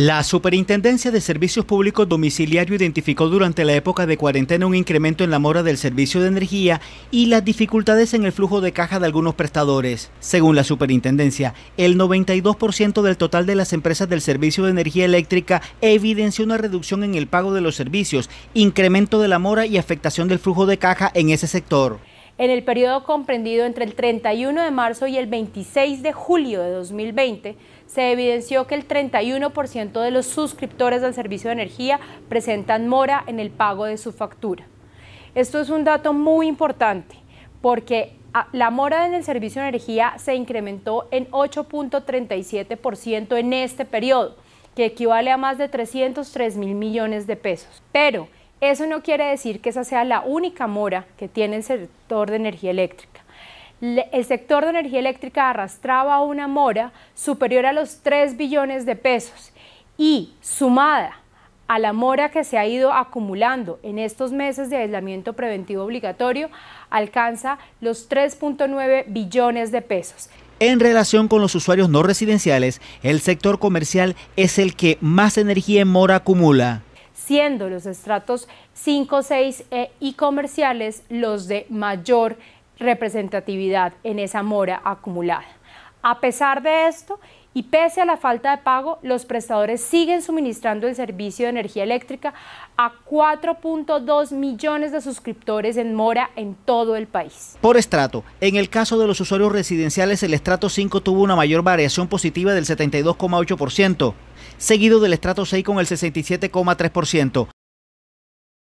La Superintendencia de Servicios Públicos Domiciliario identificó durante la época de cuarentena un incremento en la mora del servicio de energía y las dificultades en el flujo de caja de algunos prestadores. Según la Superintendencia, el 92% del total de las empresas del servicio de energía eléctrica evidenció una reducción en el pago de los servicios, incremento de la mora y afectación del flujo de caja en ese sector en el periodo comprendido entre el 31 de marzo y el 26 de julio de 2020, se evidenció que el 31% de los suscriptores del servicio de energía presentan mora en el pago de su factura. Esto es un dato muy importante porque ah, la mora en el servicio de energía se incrementó en 8.37% en este periodo, que equivale a más de 303 mil millones de pesos. Pero eso no quiere decir que esa sea la única mora que tiene el sector de energía eléctrica. El sector de energía eléctrica arrastraba una mora superior a los 3 billones de pesos y sumada a la mora que se ha ido acumulando en estos meses de aislamiento preventivo obligatorio alcanza los 3.9 billones de pesos. En relación con los usuarios no residenciales, el sector comercial es el que más energía en mora acumula siendo los estratos 5, 6 eh, y comerciales los de mayor representatividad en esa mora acumulada. A pesar de esto y pese a la falta de pago, los prestadores siguen suministrando el servicio de energía eléctrica a 4.2 millones de suscriptores en mora en todo el país. Por estrato, en el caso de los usuarios residenciales, el estrato 5 tuvo una mayor variación positiva del 72,8%, seguido del estrato 6 con el 67,3%.